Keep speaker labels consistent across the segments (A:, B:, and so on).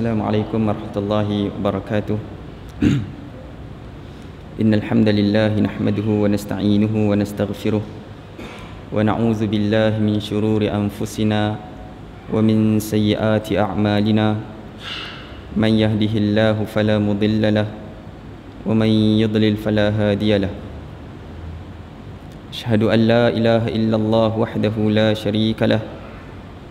A: Assalamualaikum warahmatullahi wabarakatuh Innal hamdalillah nahmaduhu wa nasta'inuhu wa nastaghfiruh wa na'udzu billahi min shururi anfusina wa min sayyiati a'malina man yahdihillahu fala mudilla lahu wa man yudlil fala hadiya lah. Ashhadu an la ilaha illallah wahdahu la sharika lah.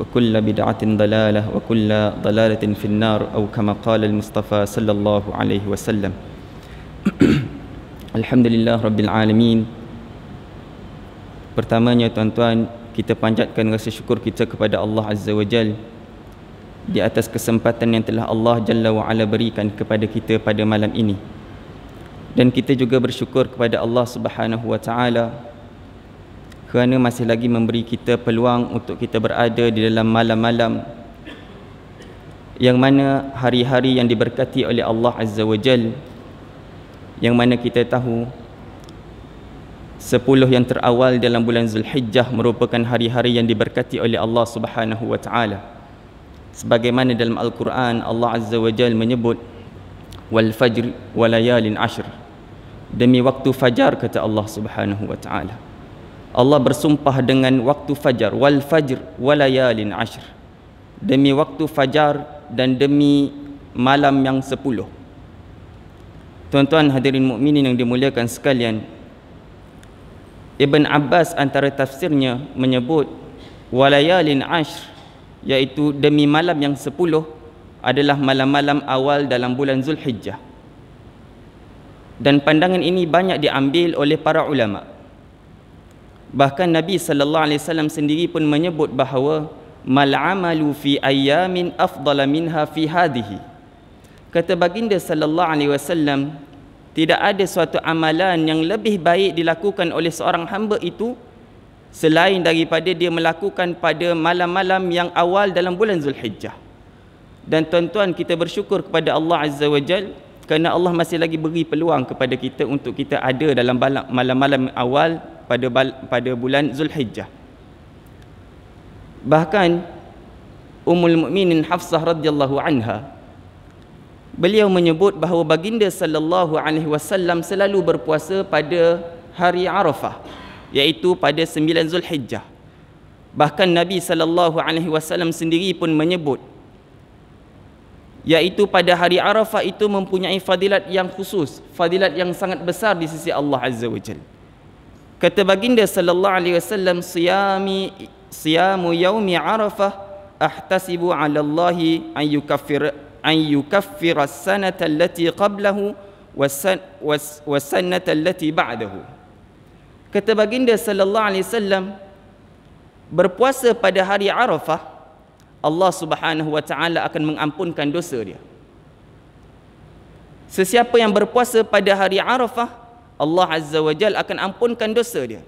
A: وكل بدعة ضلالة وكل ضلالة في النار أو كما قال المصطفى al-Mustafa sallallahu alaihi wasallam. Alhamdulillah rabbil alamin. Pertamanya tuan-tuan kita panjatkan rasa syukur kita kepada Allah Azza wa Jal di atas kesempatan yang telah Allah Jalla wa Ala berikan kepada kita pada malam ini. Dan kita juga bersyukur kepada Allah Subhanahu wa Taala kerana masih lagi memberi kita peluang untuk kita berada di dalam malam-malam yang mana hari-hari yang diberkati oleh Allah Azza wa Jal yang mana kita tahu sepuluh yang terawal dalam bulan Zulhijjah merupakan hari-hari yang diberkati oleh Allah Subhanahu wa taala sebagaimana dalam Al-Quran Allah Azza wa Jal menyebut wal fajr wa layalin ashr demi waktu fajar kata Allah Subhanahu wa taala Allah bersumpah dengan waktu fajar wal fajr walayalin ashr demi waktu fajar dan demi malam yang sepuluh tuan-tuan hadirin mukminin yang dimuliakan sekalian Ibn Abbas antara tafsirnya menyebut walayalin ashr yaitu demi malam yang sepuluh adalah malam-malam awal dalam bulan Zulhijjah dan pandangan ini banyak diambil oleh para ulama' Bahkan Nabi sallallahu alaihi wasallam sendiri pun menyebut bahawa mal amalu fi ayamin afdala minha fi hadhihi. Kata baginda sallallahu alaihi wasallam tidak ada suatu amalan yang lebih baik dilakukan oleh seorang hamba itu selain daripada dia melakukan pada malam-malam yang awal dalam bulan Zulhijjah. Dan tuan-tuan kita bersyukur kepada Allah Azza wa Jal kerana Allah masih lagi beri peluang kepada kita untuk kita ada dalam malam-malam awal pada pada bulan Zulhijjah. Bahkan Ummul Mukminin Hafsah radhiyallahu anha beliau menyebut bahawa baginda sallallahu alaihi wasallam selalu berpuasa pada hari Arafah iaitu pada 9 Zulhijjah. Bahkan Nabi sallallahu alaihi wasallam sendiri pun menyebut yaitu pada hari Arafah itu mempunyai fadilat yang khusus, fadilat yang sangat besar di sisi Allah Azza wajalla. Kata baginda sallallahu alaihi wasallam siyami siyamu yaumi arafah ahtasibu ala Allah an yukaffir an yukaffir as-sanata allati qablahu was-sanata allati ba'dahu Kata baginda sallallahu alaihi wasallam berpuasa pada hari Arafah Allah Subhanahu wa taala akan mengampunkan dosa dia Sesiapa yang berpuasa pada hari Arafah Allah Azza wa Jal akan ampunkan dosa dia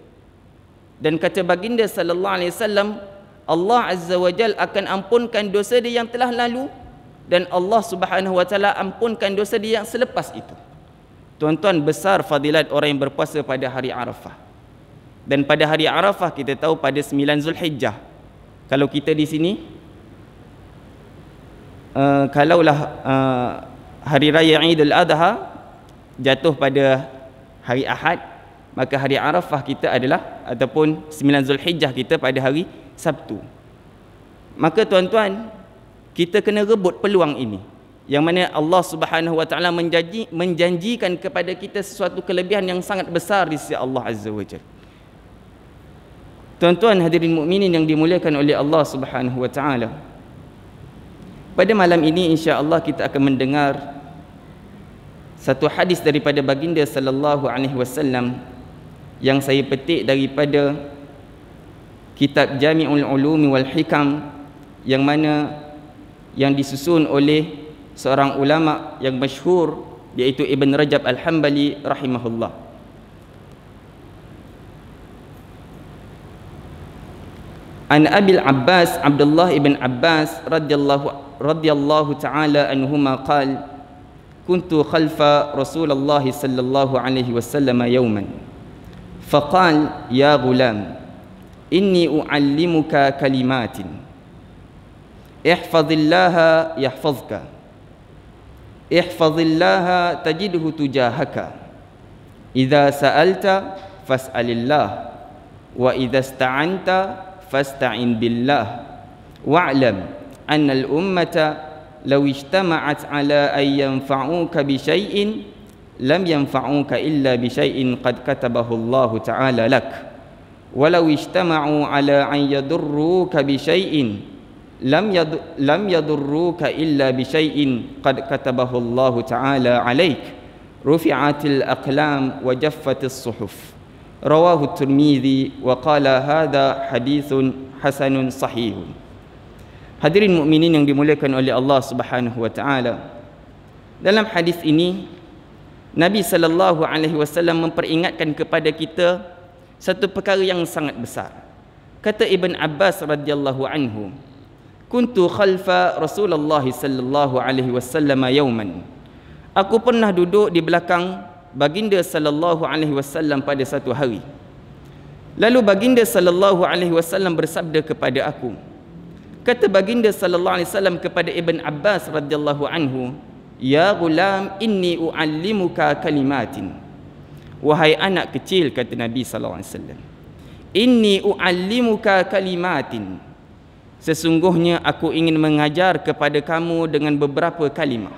A: dan kata baginda sallallahu alaihi wasallam Allah Azza wa Jal akan ampunkan dosa dia yang telah lalu dan Allah Subhanahu wa taala ampunkan dosa dia yang selepas itu. Tuan-tuan besar fadilat orang yang berpuasa pada hari Arafah. Dan pada hari Arafah kita tahu pada 9 Zulhijjah. Kalau kita di sini uh, kalaulah uh, hari raya idul Adha jatuh pada hari Ahad maka hari Arafah kita adalah ataupun 9 Zulhijjah kita pada hari Sabtu maka tuan-tuan kita kena rebut peluang ini yang mana Allah Subhanahu Wa Taala menjanji menjanjikan kepada kita sesuatu kelebihan yang sangat besar di sisi Allah Azza wa Jalla Tuan-tuan hadirin mukminin yang dimuliakan oleh Allah Subhanahu Wa Taala pada malam ini insya-Allah kita akan mendengar satu hadis daripada baginda sallallahu alaihi wasallam yang saya petik daripada kitab Jami'ul Ulumi wal Hikam yang mana yang disusun oleh seorang ulama yang masyhur iaitu Ibn Rajab Al-Hambali rahimahullah. An Abi Al-Abbas Abdullah ibn Abbas radhiyallahu radhiyallahu taala anhuma qala كنت خلف رسول الله صلى الله عليه وسلم يوما فقال يا غلام إني أعلمك كلمات احفظ الله يحفظك احفظ الله تجده تجاهك إذا سألت فاسأل الله وإذا استعنت فاستعن بالله واعلم أن الأمة لو اجتمعت على أن ينفعوك بشيء لم ينفعوك إلا بشيء قد كتبه الله تعالى لك ولو اجتمعوا على أن يضروك بشيء لم يد... لم يضروك إلا بشيء قد كتبه الله تعالى عليك رفعت الأقلام وجفت الصحف رواه الترمذي وقال هذا حديث حسن صحيح Hadirin mukminin yang dimuliakan oleh Allah Subhanahu wa taala. Dalam hadis ini Nabi sallallahu alaihi wasallam memperingatkan kepada kita satu perkara yang sangat besar. Kata Ibn Abbas radhiyallahu anhu, "Kuntu khalfa Rasulullah sallallahu alaihi wasallam yawman." Aku pernah duduk di belakang baginda sallallahu alaihi wasallam pada satu hari. Lalu baginda sallallahu alaihi wasallam bersabda kepada aku, Kata baginda sallallahu alaihi wasallam kepada Ibn Abbas radhiyallahu anhu, "Ya gulam, inni u'allimuka kalimatin." Wahai anak kecil kata Nabi sallallahu alaihi wasallam. "Inni u'allimuka kalimatin." Sesungguhnya aku ingin mengajar kepada kamu dengan beberapa kalimah.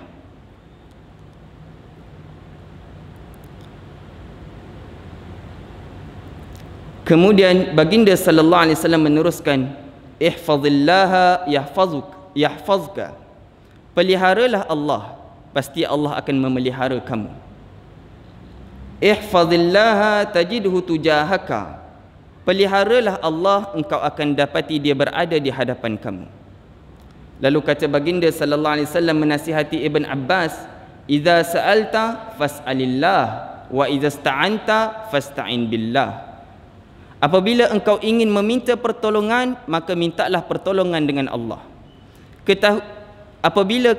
A: Kemudian baginda sallallahu alaihi wasallam meneruskan, ihfazillaha yahfazuk yahfazka peliharalah Allah pasti Allah akan memelihara kamu ihfazillaha tajidhu tujahaka peliharalah Allah engkau akan dapati dia berada di hadapan kamu lalu kata baginda sallallahu alaihi wasallam menasihati Ibn Abbas idza sa'alta fas'alillah wa idza ista'anta fasta'in billah Apabila engkau ingin meminta pertolongan, maka mintalah pertolongan dengan Allah. Ketahu apabila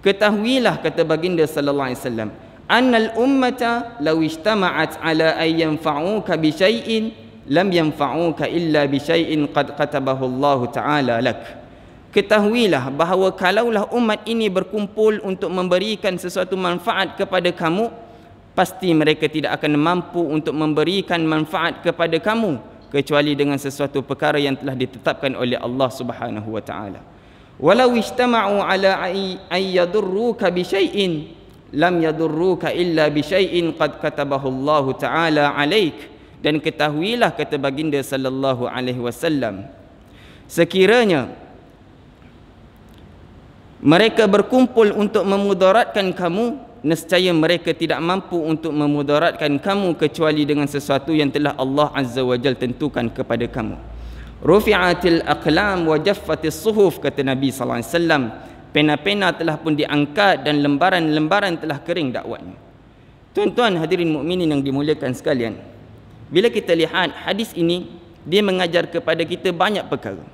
A: ketahuilah kata baginda sallallahu alaihi wasallam, "Annal ummata law ijtama'at 'ala ay yanfa'uka bi syai'in lam yanfa'uka illa bi syai'in qad qatabahu Allah ta'ala lak." Ketahuilah bahawa kalaulah umat ini berkumpul untuk memberikan sesuatu manfaat kepada kamu, pasti mereka tidak akan mampu untuk memberikan manfaat kepada kamu kecuali dengan sesuatu perkara yang telah ditetapkan oleh Allah Subhanahu wa taala. Walau ijtama'u ala ay yadurruka lam yadurruka illa bi qad katabahu Allah taala 'alaik. Dan ketahuilah kata baginda sallallahu alaihi wasallam sekiranya mereka berkumpul untuk memudaratkan kamu nescaya mereka tidak mampu untuk memudaratkan kamu kecuali dengan sesuatu yang telah Allah Azza wa Jal tentukan kepada kamu. Rufi'atil aqlam wa jaffatis suhuf kata Nabi sallallahu alaihi wasallam, pena-pena telah pun diangkat dan lembaran-lembaran telah kering dakwanya. Tuan-tuan hadirin mukminin yang dimuliakan sekalian, bila kita lihat hadis ini, dia mengajar kepada kita banyak perkara.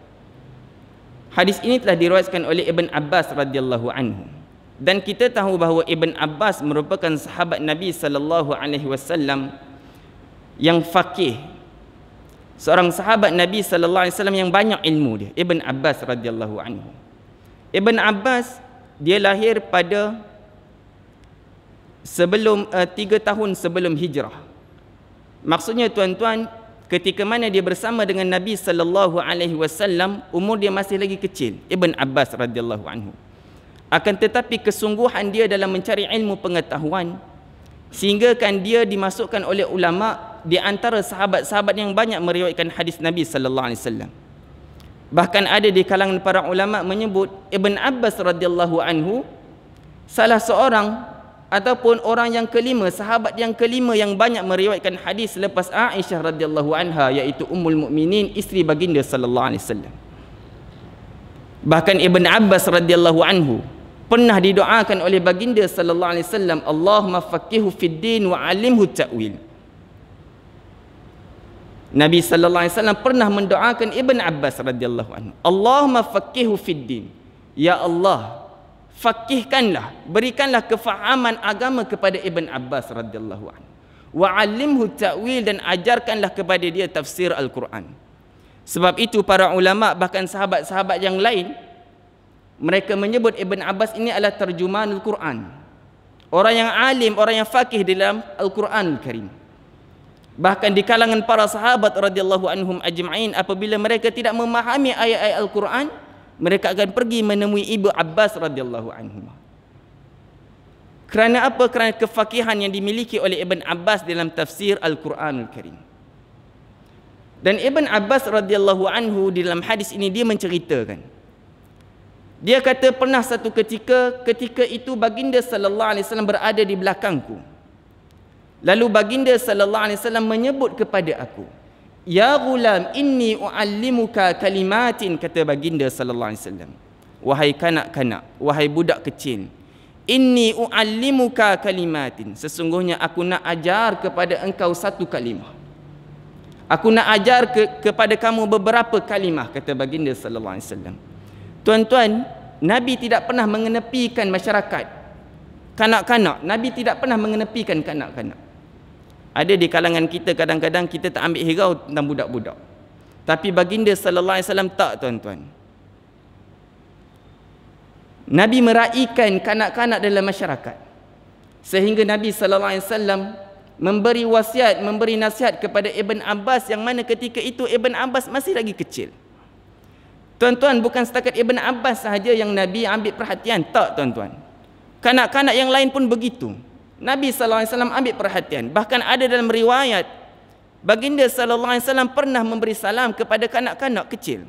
A: Hadis ini telah diriwayatkan oleh Ibn Abbas radhiyallahu anhu dan kita tahu bahawa Ibn Abbas merupakan sahabat Nabi sallallahu alaihi wasallam yang faqih seorang sahabat Nabi sallallahu alaihi wasallam yang banyak ilmu dia Ibn Abbas radhiyallahu anhu Ibn Abbas dia lahir pada sebelum 3 uh, eh, tahun sebelum hijrah maksudnya tuan-tuan ketika mana dia bersama dengan Nabi sallallahu alaihi wasallam umur dia masih lagi kecil Ibn Abbas radhiyallahu anhu akan tetapi kesungguhan dia dalam mencari ilmu pengetahuan sehingga kan dia dimasukkan oleh ulama di antara sahabat-sahabat yang banyak meriwayatkan hadis Nabi sallallahu alaihi wasallam bahkan ada di kalangan para ulama menyebut Ibn Abbas radhiyallahu anhu salah seorang ataupun orang yang kelima sahabat yang kelima yang banyak meriwayatkan hadis selepas Aisyah radhiyallahu anha iaitu ummul mukminin isteri baginda sallallahu alaihi wasallam bahkan Ibn Abbas radhiyallahu anhu pernah didoakan oleh baginda sallallahu alaihi wasallam Allahumma faqihhu fid din wa alimhu ta'wil Nabi sallallahu alaihi wasallam pernah mendoakan Ibn Abbas radhiyallahu anhu Allahumma faqihhu fid din ya Allah faqihkanlah berikanlah kefahaman agama kepada Ibn Abbas radhiyallahu anhu wa alimhu ta'wil dan ajarkanlah kepada dia tafsir al-Quran sebab itu para ulama bahkan sahabat-sahabat yang lain mereka menyebut Ibn Abbas ini adalah terjemahan Al-Quran. Orang yang alim, orang yang fakih dalam Al-Quran Al-Karim. Bahkan di kalangan para sahabat radhiyallahu anhum ajma'in apabila mereka tidak memahami ayat-ayat Al-Quran, mereka akan pergi menemui Ibu Abbas radhiyallahu anhu. Kerana apa? Kerana kefakihan yang dimiliki oleh Ibn Abbas dalam tafsir Al-Quran Al-Karim. Dan Ibn Abbas radhiyallahu anhu dalam hadis ini dia menceritakan. Dia kata pernah satu ketika ketika itu baginda sallallahu alaihi wasallam berada di belakangku. Lalu baginda sallallahu alaihi wasallam menyebut kepada aku, "Ya gulam, inni uallimuka kalimatin," kata baginda sallallahu alaihi wasallam. "Wahai kanak-kanak, wahai budak kecil, inni uallimuka kalimatin." Sesungguhnya aku nak ajar kepada engkau satu kalimah. Aku nak ajar ke, kepada kamu beberapa kalimah kata baginda sallallahu alaihi wasallam. Tuan-tuan, Nabi tidak pernah mengenepikan masyarakat kanak-kanak. Nabi tidak pernah mengenepikan kanak-kanak. Ada di kalangan kita kadang-kadang kita tak ambil hirau tentang budak-budak. Tapi baginda sallallahu alaihi wasallam tak tuan-tuan. Nabi meraihkan kanak-kanak dalam masyarakat. Sehingga Nabi sallallahu alaihi wasallam memberi wasiat, memberi nasihat kepada Ibn Abbas yang mana ketika itu Ibn Abbas masih lagi kecil. Tuan-tuan bukan setakat Ibn Abbas sahaja yang Nabi ambil perhatian. Tak tuan-tuan. Kanak-kanak yang lain pun begitu. Nabi SAW ambil perhatian. Bahkan ada dalam riwayat. Baginda SAW pernah memberi salam kepada kanak-kanak kecil.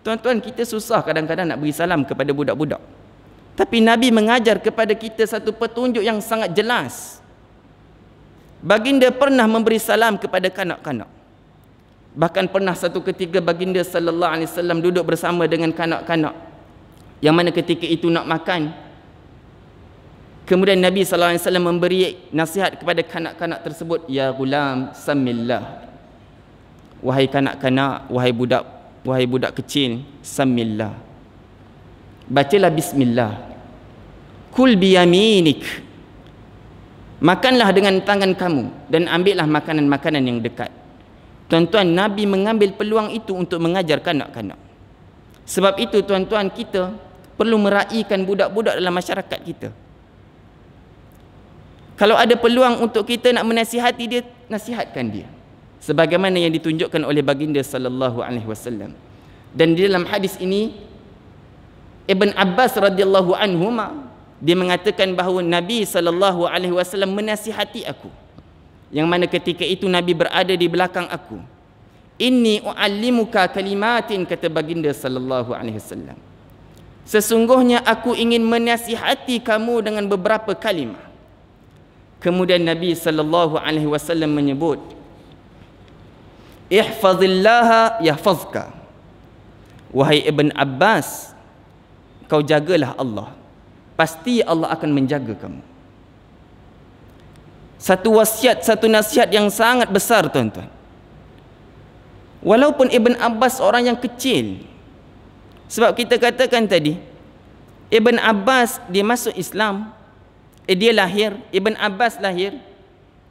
A: Tuan-tuan kita susah kadang-kadang nak beri salam kepada budak-budak. Tapi Nabi mengajar kepada kita satu petunjuk yang sangat jelas. Baginda pernah memberi salam kepada kanak-kanak. Bahkan pernah satu ketika baginda sallallahu alaihi wasallam duduk bersama dengan kanak-kanak. Yang mana ketika itu nak makan. Kemudian Nabi sallallahu alaihi wasallam memberi nasihat kepada kanak-kanak tersebut, "Ya gulam, samillah." Wahai kanak-kanak, wahai budak, wahai budak kecil, samillah. Bacalah bismillah. Kul biyaminik. Makanlah dengan tangan kamu dan ambillah makanan-makanan yang dekat. Tuan-tuan, Nabi mengambil peluang itu untuk mengajar kanak-kanak. Sebab itu, tuan-tuan, kita perlu meraihkan budak-budak dalam masyarakat kita. Kalau ada peluang untuk kita nak menasihati dia, nasihatkan dia. Sebagaimana yang ditunjukkan oleh baginda sallallahu alaihi wasallam. Dan di dalam hadis ini Ibn Abbas radhiyallahu anhu dia mengatakan bahawa Nabi sallallahu alaihi wasallam menasihati aku yang mana ketika itu Nabi berada di belakang aku. Inni u'allimuka kalimatin kata baginda sallallahu alaihi wasallam. Sesungguhnya aku ingin menasihati kamu dengan beberapa kalimah. Kemudian Nabi sallallahu alaihi wasallam menyebut Ihfazillah yahfazka. Wahai Ibn Abbas, kau jagalah Allah. Pasti Allah akan menjaga kamu satu wasiat satu nasihat yang sangat besar tuan-tuan walaupun Ibn Abbas orang yang kecil sebab kita katakan tadi Ibn Abbas dia masuk Islam eh, dia lahir Ibn Abbas lahir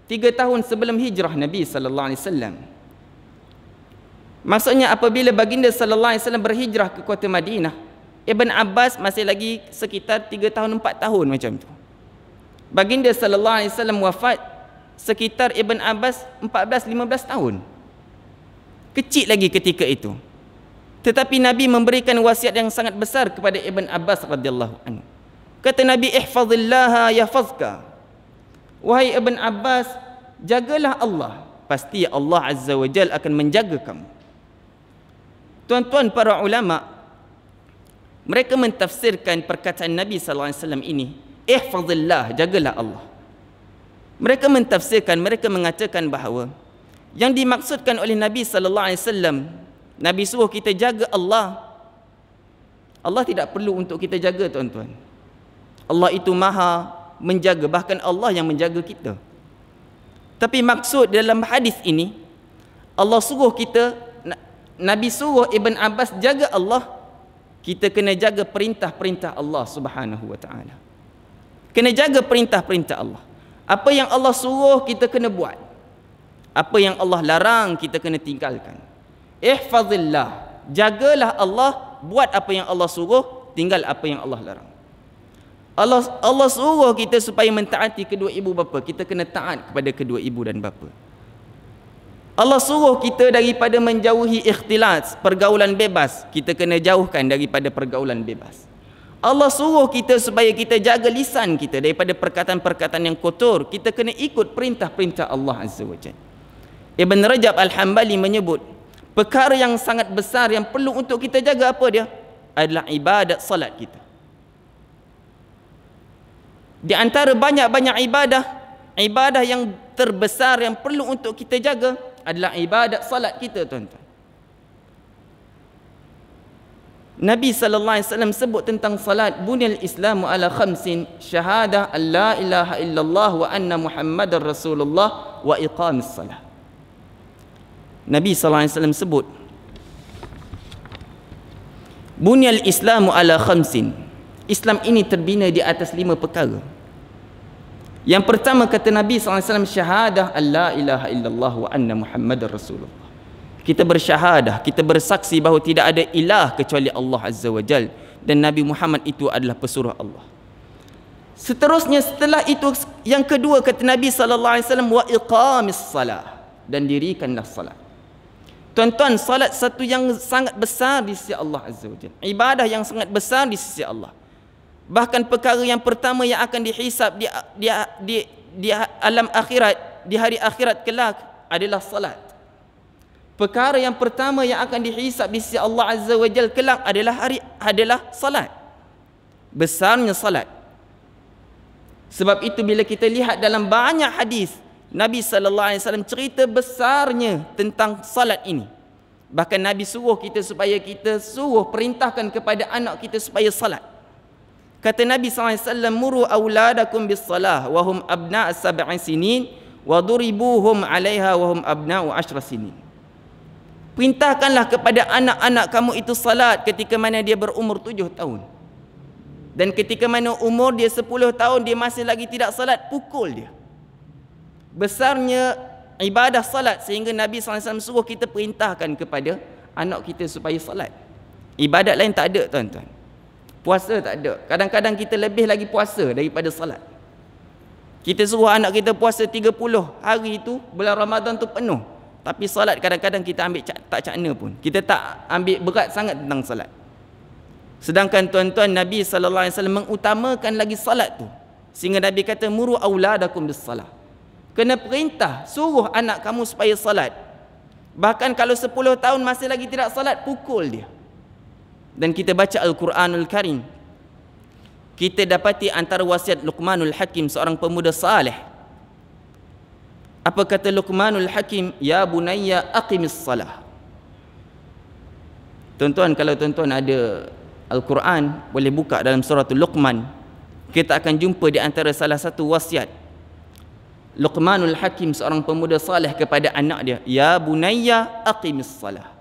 A: tiga tahun sebelum hijrah Nabi sallallahu alaihi wasallam maksudnya apabila baginda sallallahu alaihi wasallam berhijrah ke kota Madinah Ibn Abbas masih lagi sekitar tiga tahun empat tahun macam tu Baginda sallallahu alaihi wasallam wafat sekitar Ibn Abbas 14 15 tahun. Kecil lagi ketika itu. Tetapi Nabi memberikan wasiat yang sangat besar kepada Ibn Abbas radhiyallahu anhu. Kata Nabi ihfazillaha yahfazka. Wahai Ibn Abbas, jagalah Allah. Pasti Allah Azza wa Jal akan menjaga kamu. Tuan-tuan para ulama mereka mentafsirkan perkataan Nabi sallallahu alaihi wasallam ini ihfazillah jagalah Allah mereka mentafsirkan mereka mengatakan bahawa yang dimaksudkan oleh Nabi sallallahu alaihi wasallam Nabi suruh kita jaga Allah Allah tidak perlu untuk kita jaga tuan-tuan Allah itu maha menjaga bahkan Allah yang menjaga kita tapi maksud dalam hadis ini Allah suruh kita Nabi suruh Ibn Abbas jaga Allah kita kena jaga perintah-perintah Allah Subhanahu wa taala kena jaga perintah-perintah Allah. Apa yang Allah suruh kita kena buat. Apa yang Allah larang kita kena tinggalkan. Ihfazillah. Jagalah Allah buat apa yang Allah suruh, tinggal apa yang Allah larang. Allah Allah suruh kita supaya mentaati kedua ibu bapa. Kita kena taat kepada kedua ibu dan bapa. Allah suruh kita daripada menjauhi ikhtilas, pergaulan bebas. Kita kena jauhkan daripada pergaulan bebas. Allah suruh kita supaya kita jaga lisan kita daripada perkataan-perkataan yang kotor. Kita kena ikut perintah-perintah Allah Azza wa Jal. Ibn Rajab Al-Hambali menyebut, perkara yang sangat besar yang perlu untuk kita jaga apa dia? Adalah ibadat salat kita. Di antara banyak-banyak ibadah, ibadah yang terbesar yang perlu untuk kita jaga adalah ibadat salat kita tuan-tuan. Nabi SAW sebut tentang salat Bunil Islam ala khamsin Syahadah la ilaha illallah wa anna muhammadar rasulullah Wa iqamis salat Nabi SAW sebut Bunyal Islam ala khamsin Islam ini terbina di atas lima perkara Yang pertama kata Nabi SAW Syahadah Allah ilaha illallah wa anna muhammadar rasulullah kita bersyahadah, kita bersaksi bahawa tidak ada ilah kecuali Allah Azza wa Jal dan Nabi Muhammad itu adalah pesuruh Allah. Seterusnya setelah itu yang kedua kata Nabi sallallahu alaihi wasallam wa iqamis salah dan dirikanlah salat. Tuan-tuan, salat satu yang sangat besar di sisi Allah Azza wa Jalla. Ibadah yang sangat besar di sisi Allah. Bahkan perkara yang pertama yang akan dihisap di di di, di alam akhirat, di hari akhirat kelak adalah salat perkara yang pertama yang akan dihisap di sisi Allah Azza wa Jal kelak adalah hari adalah salat. Besarnya salat. Sebab itu bila kita lihat dalam banyak hadis Nabi sallallahu alaihi wasallam cerita besarnya tentang salat ini. Bahkan Nabi suruh kita supaya kita suruh perintahkan kepada anak kita supaya salat. Kata Nabi sallallahu alaihi wasallam muru auladakum bis-salah wa hum abna' sab'in sinin wa duribuhum 'alayha wa hum abna'u 'ashr sinin. Perintahkanlah kepada anak-anak kamu itu salat ketika mana dia berumur tujuh tahun. Dan ketika mana umur dia sepuluh tahun, dia masih lagi tidak salat, pukul dia. Besarnya ibadah salat sehingga Nabi SAW suruh kita perintahkan kepada anak kita supaya salat. Ibadat lain tak ada tuan-tuan. Puasa tak ada. Kadang-kadang kita lebih lagi puasa daripada salat. Kita suruh anak kita puasa 30 hari itu, bulan Ramadan tu penuh. Tapi salat kadang-kadang kita ambil tak cakna pun. Kita tak ambil berat sangat tentang salat. Sedangkan tuan-tuan Nabi sallallahu alaihi wasallam mengutamakan lagi salat tu. Sehingga Nabi kata muru auladakum bis-salah. Kena perintah suruh anak kamu supaya salat. Bahkan kalau 10 tahun masih lagi tidak salat pukul dia. Dan kita baca Al-Quranul Karim. Kita dapati antara wasiat Luqmanul Hakim seorang pemuda saleh. Apa kata Luqmanul Hakim, "Ya bunaya aqimis salah." Tuan-tuan kalau tuan-tuan ada Al-Quran, boleh buka dalam surah Luqman. Kita akan jumpa di antara salah satu wasiat Luqmanul Hakim seorang pemuda salih kepada anak dia, "Ya bunaya aqimis salah."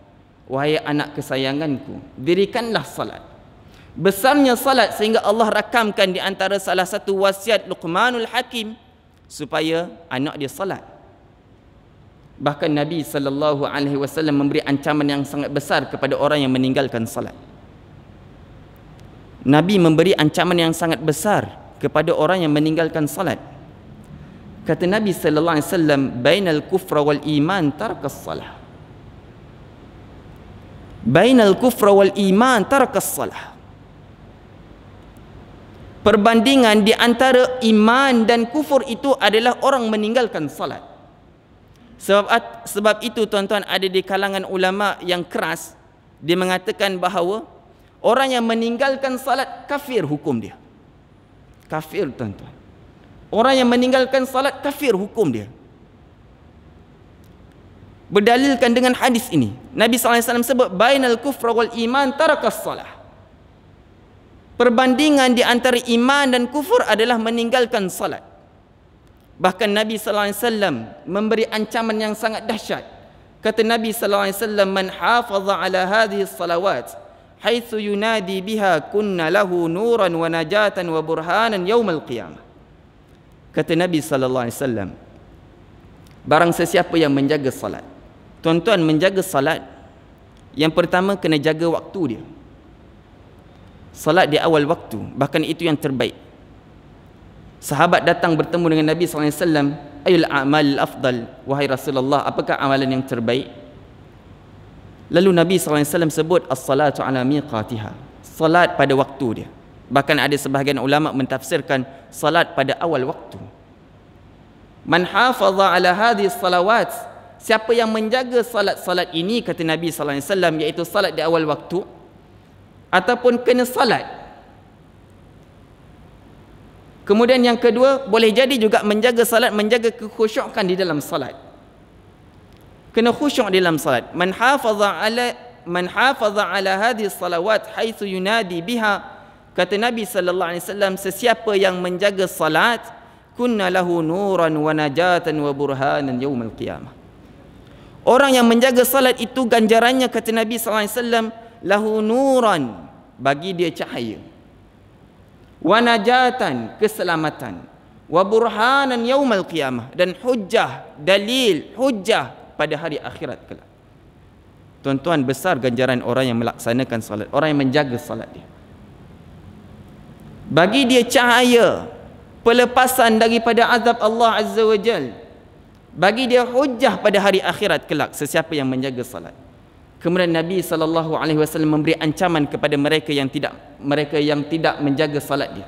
A: Wahai anak kesayanganku, dirikanlah salat. Besarnya salat sehingga Allah rakamkan di antara salah satu wasiat Luqmanul Hakim supaya anak dia salat. Bahkan Nabi sallallahu alaihi wasallam memberi ancaman yang sangat besar kepada orang yang meninggalkan salat. Nabi memberi ancaman yang sangat besar kepada orang yang meninggalkan salat. Kata Nabi sallallahu alaihi wasallam, "Bainal kufra wal iman taraka salah Bainal kufra wal iman taraka salah Perbandingan di antara iman dan kufur itu adalah orang meninggalkan salat. Sebab sebab itu tuan-tuan ada di kalangan ulama yang keras dia mengatakan bahawa orang yang meninggalkan salat kafir hukum dia. Kafir tuan-tuan. Orang yang meninggalkan salat kafir hukum dia. Berdalilkan dengan hadis ini. Nabi SAW sebut bainal kufra wal iman tarakas salah. Perbandingan di antara iman dan kufur adalah meninggalkan salat. Bahkan Nabi sallallahu alaihi wasallam memberi ancaman yang sangat dahsyat. Kata Nabi sallallahu alaihi wasallam, "Man hafaza ala hadhihi salawat haitsu yunadi biha kunna lahu nuran wa najatan wa burhanan yaumil qiyamah." Kata Nabi sallallahu alaihi wasallam, "Barang sesiapa yang menjaga salat." Tuan-tuan menjaga salat yang pertama kena jaga waktu dia. Salat di awal waktu, bahkan itu yang terbaik. Sahabat datang bertemu dengan Nabi SAW Ayul amal afdal Wahai Rasulullah apakah amalan yang terbaik Lalu Nabi SAW sebut As-salatu ala miqatiha Salat pada waktu dia Bahkan ada sebahagian ulama mentafsirkan Salat pada awal waktu Man hafaza ala hadhi salawat Siapa yang menjaga salat-salat ini Kata Nabi SAW Iaitu salat di awal waktu Ataupun kena salat Kemudian yang kedua, boleh jadi juga menjaga salat, menjaga kekhusyukan di dalam salat. Kena khusyuk di dalam salat. Man hafaza ala man hafaza ala hadhihi salawat haitsu yunadi biha. Kata Nabi sallallahu alaihi wasallam, sesiapa yang menjaga salat, kunna lahu nuran wa najatan wa burhanan yaumil qiyamah. Orang yang menjaga salat itu ganjarannya kata Nabi sallallahu alaihi wasallam, lahu nuran bagi dia cahaya wa najatan keselamatan wa burhanan yaumal qiyamah dan hujjah dalil hujjah pada hari akhirat kelak tuan-tuan besar ganjaran orang yang melaksanakan salat orang yang menjaga salat dia bagi dia cahaya pelepasan daripada azab Allah azza wajal bagi dia hujjah pada hari akhirat kelak sesiapa yang menjaga salat Kemudian Nabi sallallahu alaihi wasallam memberi ancaman kepada mereka yang tidak mereka yang tidak menjaga salat dia.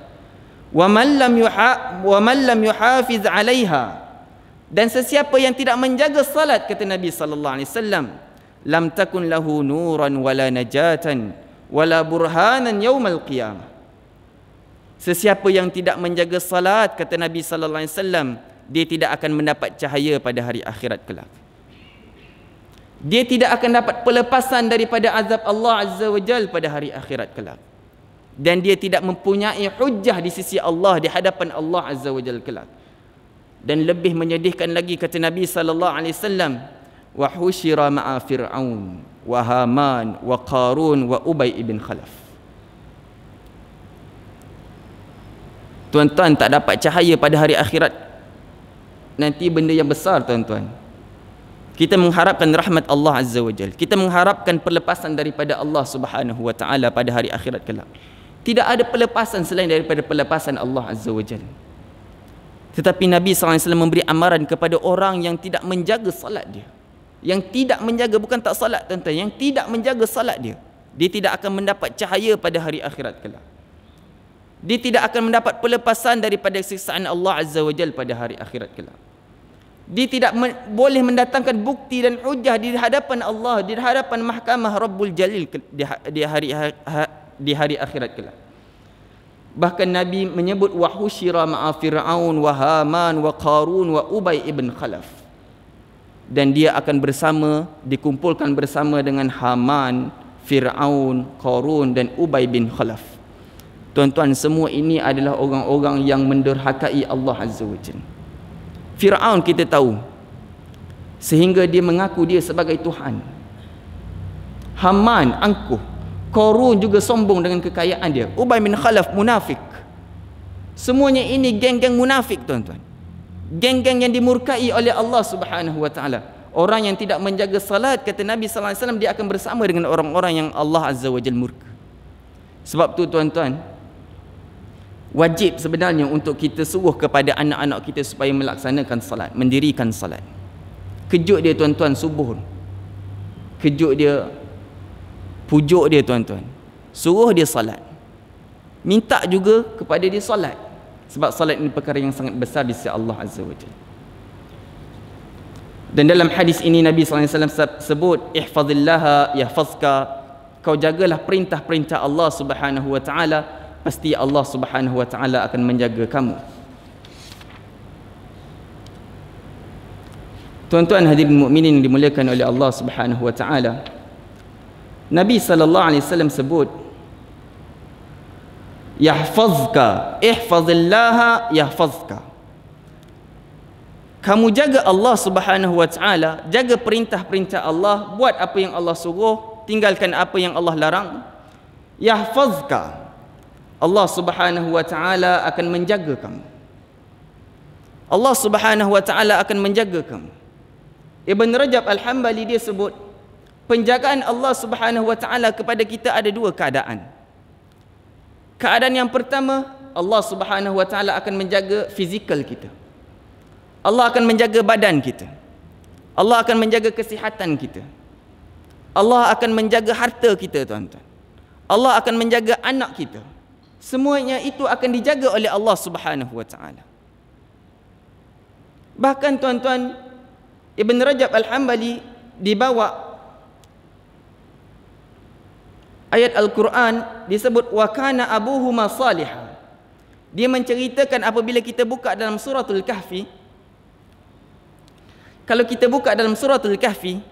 A: Wa man lam yuha wa man lam yuhafiz 'alaiha. Dan sesiapa yang tidak menjaga salat kata Nabi sallallahu alaihi wasallam, lam takun lahu nuran wala najatan wala burhanan yaumal qiyamah. Sesiapa yang tidak menjaga salat kata Nabi sallallahu alaihi wasallam, dia tidak akan mendapat cahaya pada hari akhirat kelak dia tidak akan dapat pelepasan daripada azab Allah Azza wa Jal pada hari akhirat kelak dan dia tidak mempunyai hujah di sisi Allah di hadapan Allah Azza wa Jal kelak dan lebih menyedihkan lagi kata Nabi sallallahu alaihi wasallam wa husyira ma'a fir'aun wa haman wa qarun wa ubay ibn khalaf tuan-tuan tak dapat cahaya pada hari akhirat nanti benda yang besar tuan-tuan kita mengharapkan rahmat Allah Azza wa Jal kita mengharapkan pelepasan daripada Allah Subhanahu wa taala pada hari akhirat kelak tidak ada pelepasan selain daripada pelepasan Allah Azza wa Jal tetapi Nabi SAW memberi amaran kepada orang yang tidak menjaga salat dia yang tidak menjaga bukan tak salat tuan-tuan yang tidak menjaga salat dia dia tidak akan mendapat cahaya pada hari akhirat kelak dia tidak akan mendapat pelepasan daripada siksaan Allah Azza wa Jal pada hari akhirat kelak dia tidak me- boleh mendatangkan bukti dan hujah di hadapan Allah di hadapan mahkamah Rabbul Jalil di, ha- di hari ha- ha- di hari akhirat kelak Bahkan Nabi menyebut wahushira ma'a fir'aun wa haman wa qarun wa ubay ibn khalaf. Dan dia akan bersama, dikumpulkan bersama dengan Haman, Fir'aun, Qarun dan Ubay bin Khalaf. Tuan-tuan, semua ini adalah orang-orang yang menderhakai Allah Azza wa Jalla. Firaun kita tahu sehingga dia mengaku dia sebagai tuhan Haman angkuh Korun juga sombong dengan kekayaan dia Ubay bin Khalaf munafik semuanya ini geng-geng munafik tuan-tuan geng-geng yang dimurkai oleh Allah Subhanahu wa taala orang yang tidak menjaga salat kata Nabi sallallahu alaihi wasallam dia akan bersama dengan orang-orang yang Allah azza wajal murka sebab tu tuan-tuan wajib sebenarnya untuk kita suruh kepada anak-anak kita supaya melaksanakan salat, mendirikan salat. Kejut dia tuan-tuan subuh. Kejut dia pujuk dia tuan-tuan. Suruh dia salat. Minta juga kepada dia salat. Sebab salat ini perkara yang sangat besar di sisi Allah Azza wa Jalla. Dan dalam hadis ini Nabi sallallahu alaihi wasallam sebut ihfazillaha yahfazka. Kau jagalah perintah-perintah Allah Subhanahu wa taala pasti Allah Subhanahu wa taala akan menjaga kamu. Tuan-tuan hadirin mu'minin yang dimuliakan oleh Allah Subhanahu wa taala. Nabi sallallahu alaihi wasallam sebut Yahfazka ihfazillaha yahfazka Kamu jaga Allah Subhanahu wa taala, jaga perintah-perintah Allah, buat apa yang Allah suruh, tinggalkan apa yang Allah larang. Yahfazka Allah Subhanahu wa taala akan menjaga kamu. Allah Subhanahu wa taala akan menjaga kamu. Ibn Rajab Al-Hanbali dia sebut penjagaan Allah Subhanahu wa taala kepada kita ada dua keadaan. Keadaan yang pertama, Allah Subhanahu wa taala akan menjaga fizikal kita. Allah akan menjaga badan kita. Allah akan menjaga kesihatan kita. Allah akan menjaga harta kita, tuan-tuan. Allah akan menjaga anak kita semuanya itu akan dijaga oleh Allah Subhanahu wa taala. Bahkan tuan-tuan Ibn Rajab Al-Hambali dibawa ayat Al-Quran disebut wa kana abuhuma salihan. Dia menceritakan apabila kita buka dalam Surah Al Kahfi kalau kita buka dalam Surah Al Kahfi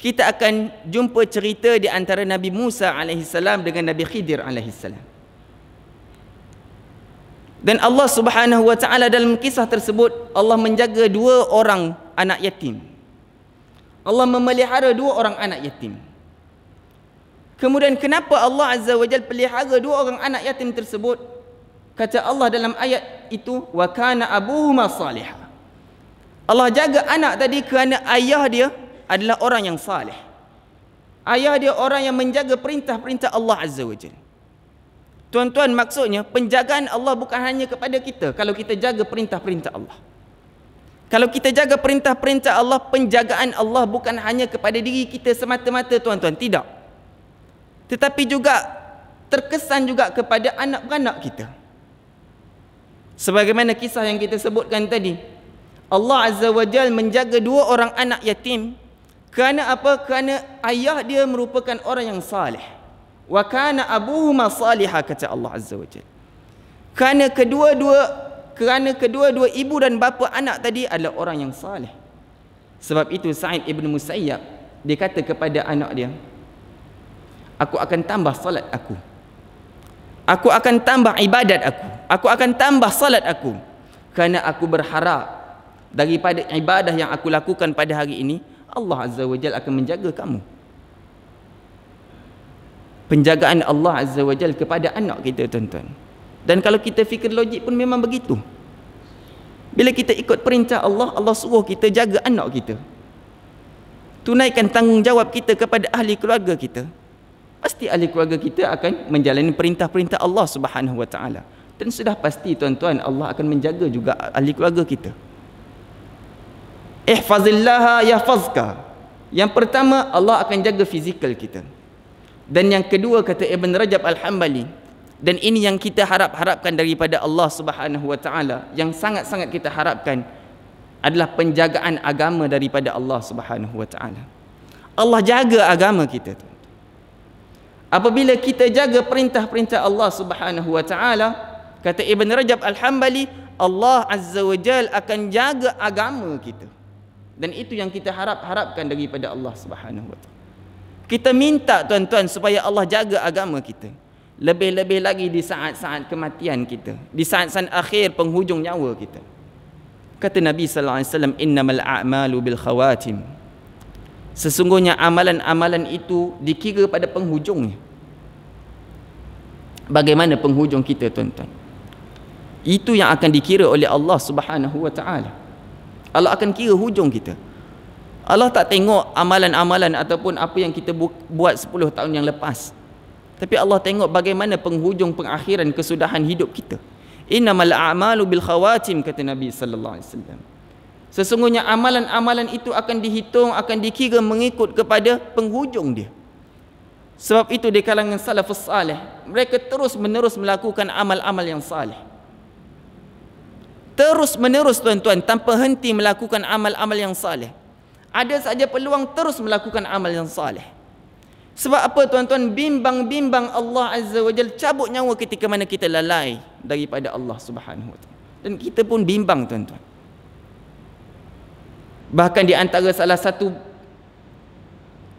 A: kita akan jumpa cerita di antara Nabi Musa alaihi salam dengan Nabi Khidir alaihi salam. Dan Allah Subhanahu wa taala dalam kisah tersebut Allah menjaga dua orang anak yatim. Allah memelihara dua orang anak yatim. Kemudian kenapa Allah Azza wa Jalla pelihara dua orang anak yatim tersebut? Kata Allah dalam ayat itu wa kana abuhuma salih. Allah jaga anak tadi kerana ayah dia adalah orang yang saleh. Ayah dia orang yang menjaga perintah-perintah Allah Azza wa Jalla. Tuan-tuan maksudnya penjagaan Allah bukan hanya kepada kita kalau kita jaga perintah-perintah Allah. Kalau kita jaga perintah-perintah Allah, penjagaan Allah bukan hanya kepada diri kita semata-mata tuan-tuan, tidak. Tetapi juga terkesan juga kepada anak-anak kita. Sebagaimana kisah yang kita sebutkan tadi, Allah Azza wa Jal menjaga dua orang anak yatim kerana apa? Kerana ayah dia merupakan orang yang saleh wa kana abuhuma salihah kata Allah azza wajal kerana kedua-dua kerana kedua-dua ibu dan bapa anak tadi adalah orang yang saleh sebab itu Sa'id ibn Musayyab dia kata kepada anak dia aku akan tambah salat aku aku akan tambah ibadat aku aku akan tambah salat aku kerana aku berharap daripada ibadah yang aku lakukan pada hari ini Allah azza wajal akan menjaga kamu penjagaan Allah Azza wa Jal kepada anak kita tuan-tuan dan kalau kita fikir logik pun memang begitu bila kita ikut perintah Allah Allah suruh kita jaga anak kita tunaikan tanggungjawab kita kepada ahli keluarga kita pasti ahli keluarga kita akan menjalani perintah-perintah Allah Subhanahu wa taala dan sudah pasti tuan-tuan Allah akan menjaga juga ahli keluarga kita ihfazillaha yahfazka yang pertama Allah akan jaga fizikal kita dan yang kedua kata Ibn Rajab Al-Hambali dan ini yang kita harap-harapkan daripada Allah Subhanahu yang sangat-sangat kita harapkan adalah penjagaan agama daripada Allah Subhanahu Allah jaga agama kita. tu. Apabila kita jaga perintah-perintah Allah Subhanahu Wa Taala, kata Ibn Rajab Al-Hambali, Allah Azza wa Jal akan jaga agama kita. Dan itu yang kita harap-harapkan daripada Allah Subhanahu Wa Taala. Kita minta tuan-tuan supaya Allah jaga agama kita. Lebih-lebih lagi di saat-saat kematian kita, di saat-saat akhir penghujung nyawa kita. Kata Nabi sallallahu alaihi wasallam innamal a'malu bil khawatim. Sesungguhnya amalan-amalan itu dikira pada penghujungnya. Bagaimana penghujung kita tuan-tuan? Itu yang akan dikira oleh Allah Subhanahu wa taala. Allah akan kira hujung kita. Allah tak tengok amalan-amalan ataupun apa yang kita bu- buat 10 tahun yang lepas. Tapi Allah tengok bagaimana penghujung pengakhiran kesudahan hidup kita. Innamal a'malu bil khawatim kata Nabi sallallahu alaihi wasallam. Sesungguhnya amalan-amalan itu akan dihitung, akan dikira mengikut kepada penghujung dia. Sebab itu di kalangan salafus salih, mereka terus-menerus melakukan amal-amal yang salih. Terus-menerus tuan-tuan tanpa henti melakukan amal-amal yang salih ada saja peluang terus melakukan amal yang salih. Sebab apa tuan-tuan bimbang-bimbang Allah Azza wa Jal cabut nyawa ketika mana kita lalai daripada Allah Subhanahu wa Taala. Dan kita pun bimbang tuan-tuan. Bahkan di antara salah satu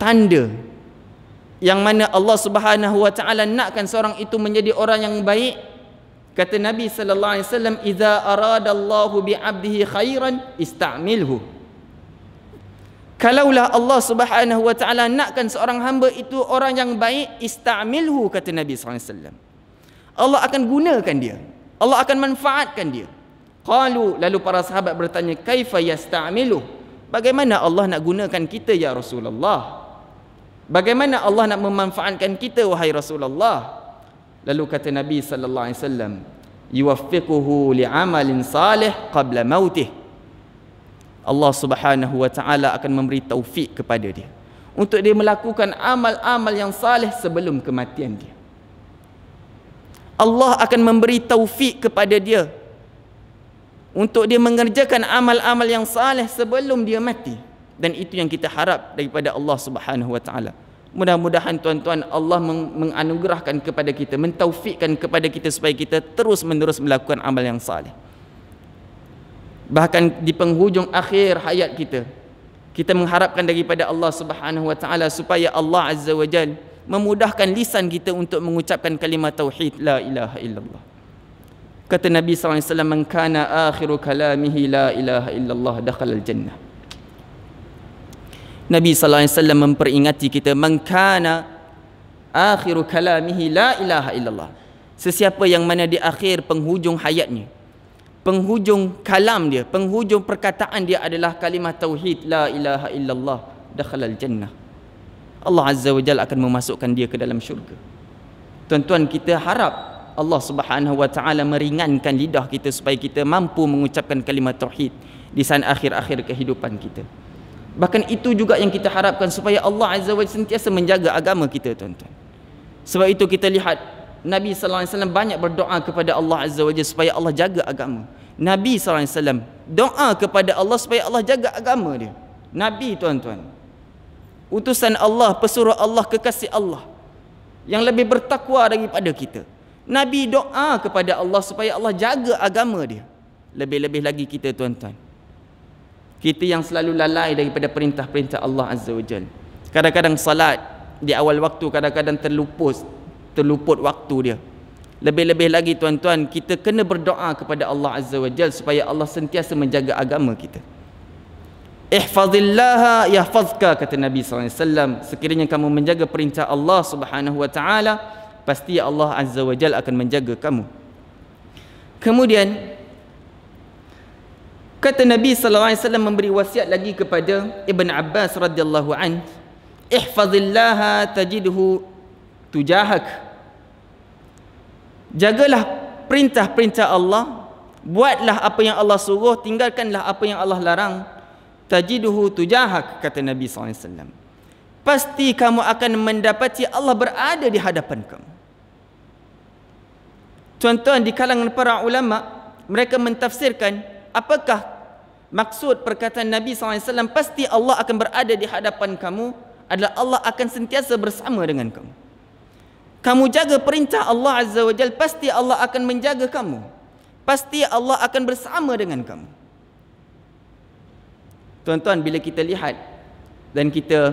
A: tanda yang mana Allah Subhanahu wa taala nakkan seorang itu menjadi orang yang baik kata Nabi sallallahu alaihi wasallam iza arada Allahu bi khairan ista'milhu Kalaulah Allah Subhanahu wa taala nakkan seorang hamba itu orang yang baik istamilhu kata Nabi sallallahu alaihi wasallam. Allah akan gunakan dia. Allah akan manfaatkan dia. Qalu lalu para sahabat bertanya kaifa yastamilu? Bagaimana Allah nak gunakan kita ya Rasulullah? Bagaimana Allah nak memanfaatkan kita wahai Rasulullah? Lalu kata Nabi sallallahu alaihi wasallam, yuwaffiquhu li'amalin salih qabla mautih. Allah Subhanahu wa taala akan memberi taufik kepada dia untuk dia melakukan amal-amal yang saleh sebelum kematian dia. Allah akan memberi taufik kepada dia untuk dia mengerjakan amal-amal yang saleh sebelum dia mati dan itu yang kita harap daripada Allah Subhanahu wa taala. Mudah-mudahan tuan-tuan Allah menganugerahkan kepada kita, mentaufikkan kepada kita supaya kita terus-menerus melakukan amal yang saleh bahkan di penghujung akhir hayat kita kita mengharapkan daripada Allah Subhanahu wa taala supaya Allah Azza wa Jal memudahkan lisan kita untuk mengucapkan kalimat tauhid la ilaha illallah kata Nabi SAW mengkana wasallam man akhiru kalamihi la ilaha illallah dakhala al jannah Nabi SAW memperingati kita mengkana kana akhiru kalamihi la ilaha illallah sesiapa yang mana di akhir penghujung hayatnya penghujung kalam dia, penghujung perkataan dia adalah kalimah tauhid la ilaha illallah dakhalal jannah. Allah Azza wa Jalla akan memasukkan dia ke dalam syurga. Tuan-tuan kita harap Allah Subhanahu wa taala meringankan lidah kita supaya kita mampu mengucapkan kalimah tauhid di saat akhir-akhir kehidupan kita. Bahkan itu juga yang kita harapkan supaya Allah Azza wa Jalla sentiasa menjaga agama kita tuan-tuan. Sebab itu kita lihat Nabi sallallahu alaihi wasallam banyak berdoa kepada Allah azza wajalla supaya Allah jaga agama. Nabi sallallahu alaihi wasallam doa kepada Allah supaya Allah jaga agama dia. Nabi tuan-tuan. Utusan Allah, pesuruh Allah, kekasih Allah yang lebih bertakwa daripada kita. Nabi doa kepada Allah supaya Allah jaga agama dia. Lebih-lebih lagi kita tuan-tuan. Kita yang selalu lalai daripada perintah-perintah Allah Azza wa Jal. Kadang-kadang salat di awal waktu kadang-kadang terlupus, terluput waktu dia lebih-lebih lagi tuan-tuan kita kena berdoa kepada Allah Azza wa Jal supaya Allah sentiasa menjaga agama kita ihfazillaha yahfazka kata Nabi SAW sekiranya kamu menjaga perintah Allah subhanahu wa ta'ala pasti Allah Azza wa Jal akan menjaga kamu kemudian kata Nabi SAW memberi wasiat lagi kepada Ibn Abbas radhiyallahu anhu ihfazillaha tajidhu tujahak jagalah perintah-perintah Allah buatlah apa yang Allah suruh tinggalkanlah apa yang Allah larang tajiduhu tujahak kata Nabi SAW pasti kamu akan mendapati Allah berada di hadapan kamu contohnya di kalangan para ulama mereka mentafsirkan apakah maksud perkataan Nabi SAW pasti Allah akan berada di hadapan kamu adalah Allah akan sentiasa bersama dengan kamu kamu jaga perintah Allah Azza wa Jal, pasti Allah akan menjaga kamu. Pasti Allah akan bersama dengan kamu. Tuan-tuan, bila kita lihat dan kita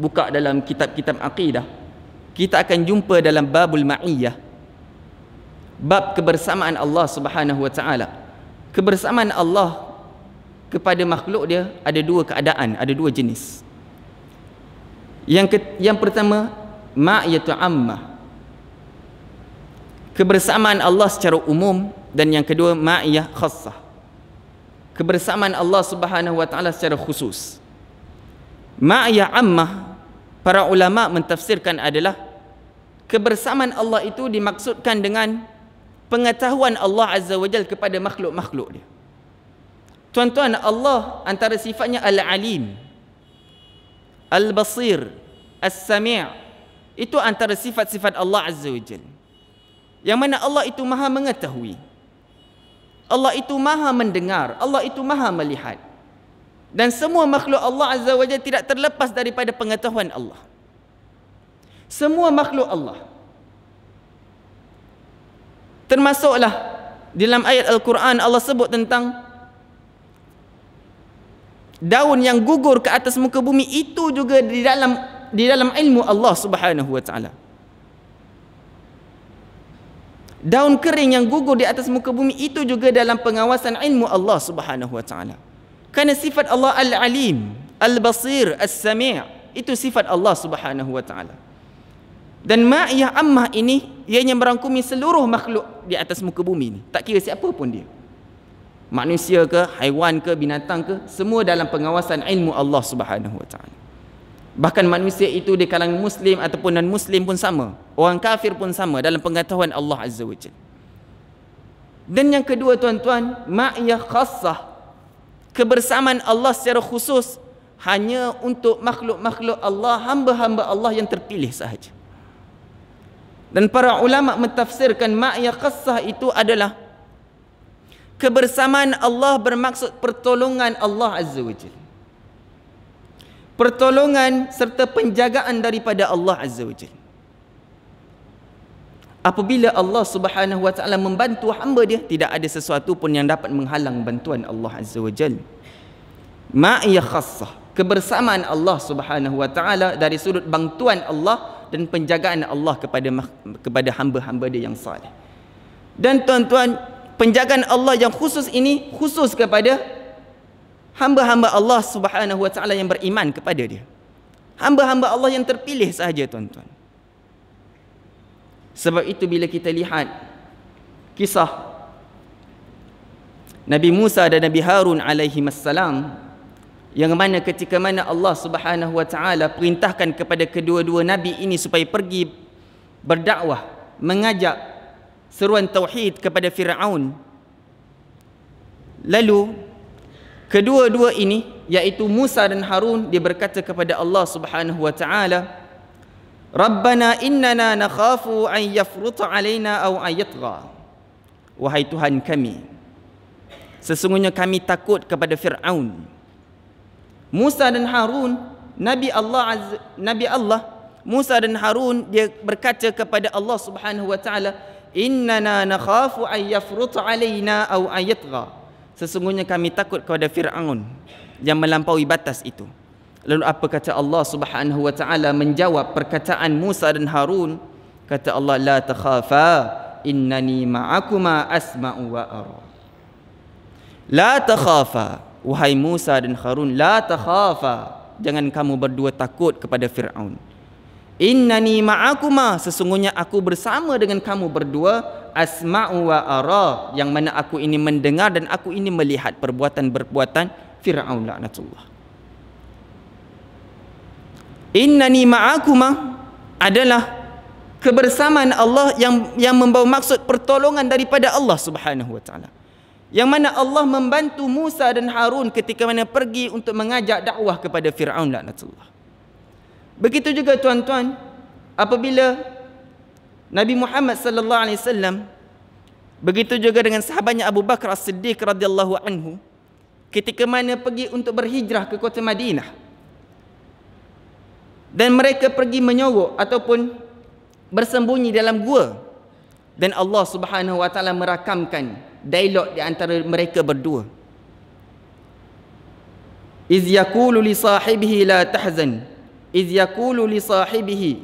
A: buka dalam kitab-kitab aqidah, kita akan jumpa dalam babul ma'iyah. Bab kebersamaan Allah Subhanahu wa taala. Kebersamaan Allah kepada makhluk dia ada dua keadaan, ada dua jenis. Yang ke, yang pertama ma'iyatu ammah kebersamaan Allah secara umum dan yang kedua ma'iyah khassah kebersamaan Allah Subhanahu wa taala secara khusus ma'iyah ammah para ulama mentafsirkan adalah kebersamaan Allah itu dimaksudkan dengan pengetahuan Allah Azza wa Jal kepada makhluk-makhluk dia tuan-tuan Allah antara sifatnya al-alim al-basir al sami itu antara sifat-sifat Allah Azza wa Jal Yang mana Allah itu maha mengetahui Allah itu maha mendengar Allah itu maha melihat Dan semua makhluk Allah Azza wa Jal Tidak terlepas daripada pengetahuan Allah Semua makhluk Allah Termasuklah Dalam ayat Al-Quran Allah sebut tentang Daun yang gugur ke atas muka bumi Itu juga di dalam di dalam ilmu Allah Subhanahu wa taala. Daun kering yang gugur di atas muka bumi itu juga dalam pengawasan ilmu Allah Subhanahu wa taala. Karena sifat Allah Al-Alim, Al-Basir, Al-Sami' itu sifat Allah Subhanahu wa taala. Dan ma'iyah ammah ini ianya merangkumi seluruh makhluk di atas muka bumi ini. Tak kira siapa pun dia. Manusia ke, haiwan ke, binatang ke, semua dalam pengawasan ilmu Allah Subhanahu wa taala. Bahkan manusia itu di kalangan Muslim ataupun non-Muslim pun sama. Orang kafir pun sama dalam pengetahuan Allah Azza wa Jal. Dan yang kedua tuan-tuan, ma'iyah khassah. Kebersamaan Allah secara khusus hanya untuk makhluk-makhluk Allah, hamba-hamba Allah yang terpilih sahaja. Dan para ulama mentafsirkan ma'iyah khassah itu adalah kebersamaan Allah bermaksud pertolongan Allah Azza wa Jalla pertolongan serta penjagaan daripada Allah Azza wa Jalla. Apabila Allah Subhanahu wa taala membantu hamba dia, tidak ada sesuatu pun yang dapat menghalang bantuan Allah Azza wa Jalla. Ma khassah, kebersamaan Allah Subhanahu wa taala dari sudut bantuan Allah dan penjagaan Allah kepada kepada hamba-hamba dia yang saleh. Dan tuan-tuan, penjagaan Allah yang khusus ini khusus kepada hamba-hamba Allah Subhanahu wa taala yang beriman kepada dia. Hamba-hamba Allah yang terpilih sahaja tuan-tuan. Sebab itu bila kita lihat kisah Nabi Musa dan Nabi Harun alaihi wassalam yang mana ketika mana Allah Subhanahu wa taala perintahkan kepada kedua-dua nabi ini supaya pergi berdakwah, mengajak seruan tauhid kepada Firaun. Lalu Kedua-dua ini yaitu Musa dan Harun dia berkata kepada Allah Subhanahu wa taala Rabbana innana nakhafu an yafruta alaina aw an Wahai Tuhan kami sesungguhnya kami takut kepada Firaun Musa dan Harun Nabi Allah Nabi Allah Musa dan Harun dia berkata kepada Allah Subhanahu wa taala innana nakhafu an yafruta alaina aw an sesungguhnya kami takut kepada Firaun yang melampaui batas itu. Lalu apa kata Allah Subhanahu wa taala menjawab perkataan Musa dan Harun? Kata Allah la takhafa innani ma'akuma asma'u wa ara. La takhafa wahai Musa dan Harun la takhafa jangan kamu berdua takut kepada Firaun. Innani ma'akuma sesungguhnya aku bersama dengan kamu berdua asma'u wa ara yang mana aku ini mendengar dan aku ini melihat perbuatan-perbuatan Firaun laknatullah. Innani ma'akuma adalah kebersamaan Allah yang yang membawa maksud pertolongan daripada Allah Subhanahu wa taala. Yang mana Allah membantu Musa dan Harun ketika mana pergi untuk mengajak dakwah kepada Firaun laknatullah. Begitu juga tuan-tuan, apabila Nabi Muhammad sallallahu alaihi wasallam begitu juga dengan sahabatnya Abu Bakar As-Siddiq radhiyallahu anhu ketika mana pergi untuk berhijrah ke kota Madinah dan mereka pergi menyowok ataupun bersembunyi dalam gua dan Allah Subhanahu wa taala merakamkan dialog di antara mereka berdua iz yaqulu li sahibihi la tahzan iz yaqulu li sahibihi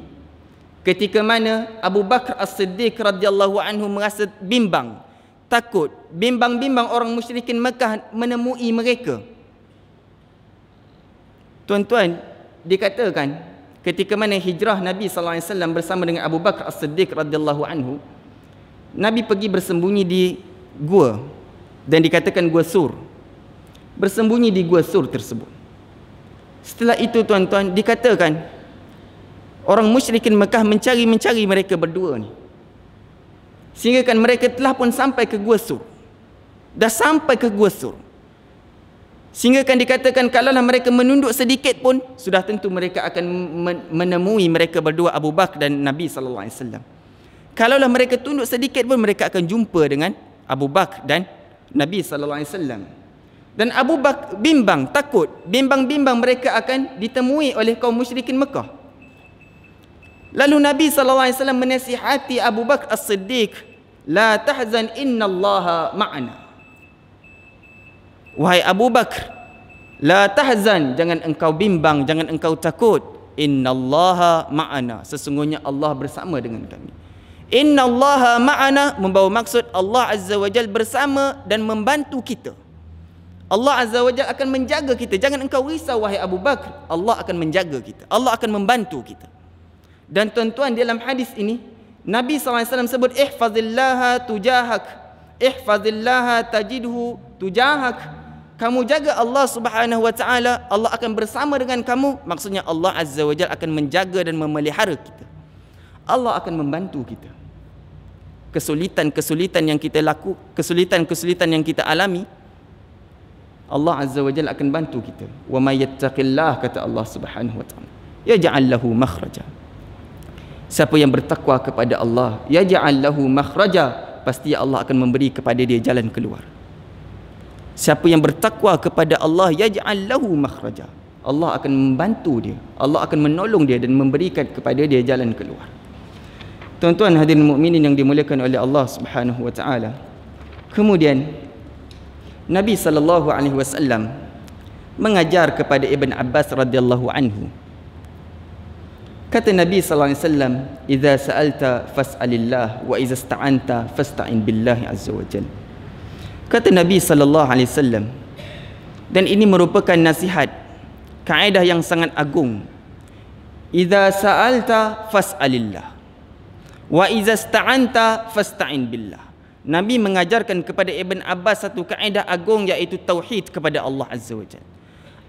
A: ketika mana Abu Bakar As-Siddiq radhiyallahu anhu merasa bimbang takut bimbang-bimbang orang musyrikin Mekah menemui mereka tuan-tuan dikatakan ketika mana hijrah Nabi sallallahu alaihi wasallam bersama dengan Abu Bakar As-Siddiq radhiyallahu anhu Nabi pergi bersembunyi di gua dan dikatakan gua sur bersembunyi di gua sur tersebut Setelah itu tuan-tuan dikatakan orang musyrikin Mekah mencari-mencari mereka berdua ni. Sehingga kan mereka telah pun sampai ke Gua Sur. Dah sampai ke Gua Sur. Sehingga kan dikatakan kalaulah mereka menunduk sedikit pun sudah tentu mereka akan menemui mereka berdua Abu Bakar dan Nabi sallallahu alaihi wasallam. Kalaulah mereka tunduk sedikit pun mereka akan jumpa dengan Abu Bakar dan Nabi sallallahu alaihi wasallam. Dan Abu Bak bimbang, takut. Bimbang-bimbang mereka akan ditemui oleh kaum musyrikin Mekah. Lalu Nabi SAW menasihati Abu Bakar As-Siddiq. La tahzan inna allaha ma'ana. Wahai Abu Bakr, La tahzan. Jangan engkau bimbang. Jangan engkau takut. Inna allaha ma'ana. Sesungguhnya Allah bersama dengan kami. Inna allaha ma'ana. Membawa maksud Allah Azza wa Jal bersama dan membantu kita. Allah Azza wa Jal akan menjaga kita. Jangan engkau risau wahai Abu Bakar. Allah akan menjaga kita. Allah akan membantu kita. Dan tuan-tuan dalam hadis ini Nabi SAW sebut ihfazillaha tujahak ihfazillaha tajidhu tujahak kamu jaga Allah Subhanahu wa taala Allah akan bersama dengan kamu maksudnya Allah Azza wa Jalla akan menjaga dan memelihara kita Allah akan membantu kita kesulitan-kesulitan yang kita laku kesulitan-kesulitan yang kita alami Allah Azza wa Jalla akan bantu kita. Wa may yattaqillah kata Allah Subhanahu wa taala. Ya ja'al lahu makhraja. Siapa yang bertakwa kepada Allah, ya ja'al lahu makhraja, pasti Allah akan memberi kepada dia jalan keluar. Siapa yang bertakwa kepada Allah, ya ja'al lahu makhraja. Allah akan membantu dia. Allah akan menolong dia dan memberikan kepada dia jalan keluar. Tuan-tuan hadirin mukminin yang dimuliakan oleh Allah Subhanahu wa taala. Kemudian Nabi sallallahu alaihi wasallam mengajar kepada Ibn Abbas radhiyallahu anhu. Kata Nabi sallallahu alaihi wasallam, "Idza sa'alta fas'alillah wa idza sta'anta fasta'in billahi azza wa jal. Kata Nabi sallallahu alaihi wasallam. Dan ini merupakan nasihat kaedah yang sangat agung. "Idza sa'alta fas'alillah wa idza sta'anta fasta'in billah." Nabi mengajarkan kepada Ibn Abbas satu kaedah agung iaitu tauhid kepada Allah Azza wa Jalla.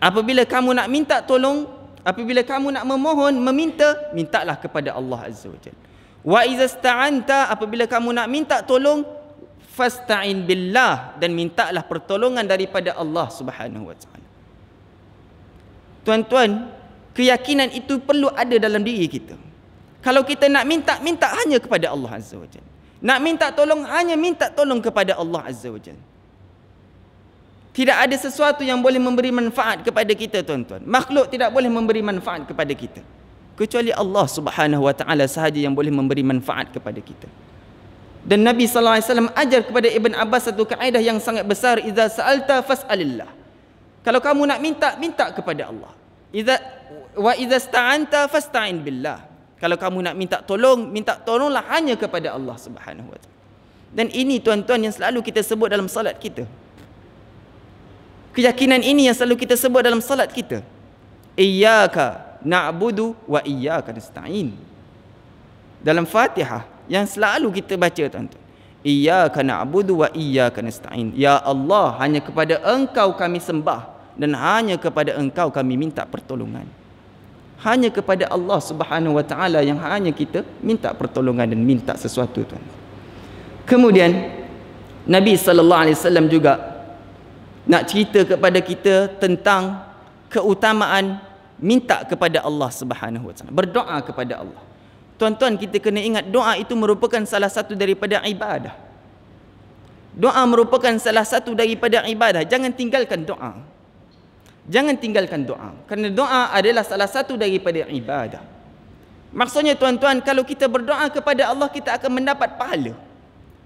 A: Apabila kamu nak minta tolong, apabila kamu nak memohon, meminta, mintalah kepada Allah Azza wa Jalla. Wa izasta'anta apabila kamu nak minta tolong, fasta'in billah dan mintalah pertolongan daripada Allah Subhanahu wa Ta'ala. Tuan-tuan, keyakinan itu perlu ada dalam diri kita. Kalau kita nak minta, minta hanya kepada Allah Azza wa Jalla. Nak minta tolong hanya minta tolong kepada Allah Azza wa Jalla. Tidak ada sesuatu yang boleh memberi manfaat kepada kita tuan-tuan. Makhluk tidak boleh memberi manfaat kepada kita. Kecuali Allah Subhanahu wa taala sahaja yang boleh memberi manfaat kepada kita. Dan Nabi SAW ajar kepada Ibn Abbas satu kaedah yang sangat besar, "Idza sa'alta fas'alillah." Kalau kamu nak minta, minta kepada Allah. "Idza wa idza sta'anta fasta'in billah." Kalau kamu nak minta tolong, minta tolonglah hanya kepada Allah Subhanahu wa Dan ini tuan-tuan yang selalu kita sebut dalam salat kita. Keyakinan ini yang selalu kita sebut dalam salat kita. Iyyaka na'budu wa iyyaka nasta'in. Dalam Fatihah yang selalu kita baca tuan-tuan. Iyyaka na'budu wa iyyaka nasta'in. Ya Allah, hanya kepada Engkau kami sembah dan hanya kepada Engkau kami minta pertolongan hanya kepada Allah Subhanahu wa taala yang hanya kita minta pertolongan dan minta sesuatu tuan. Kemudian Nabi sallallahu alaihi wasallam juga nak cerita kepada kita tentang keutamaan minta kepada Allah Subhanahu wa taala. Berdoa kepada Allah. Tuan-tuan kita kena ingat doa itu merupakan salah satu daripada ibadah. Doa merupakan salah satu daripada ibadah. Jangan tinggalkan doa. Jangan tinggalkan doa kerana doa adalah salah satu daripada ibadah. Maksudnya tuan-tuan kalau kita berdoa kepada Allah kita akan mendapat pahala.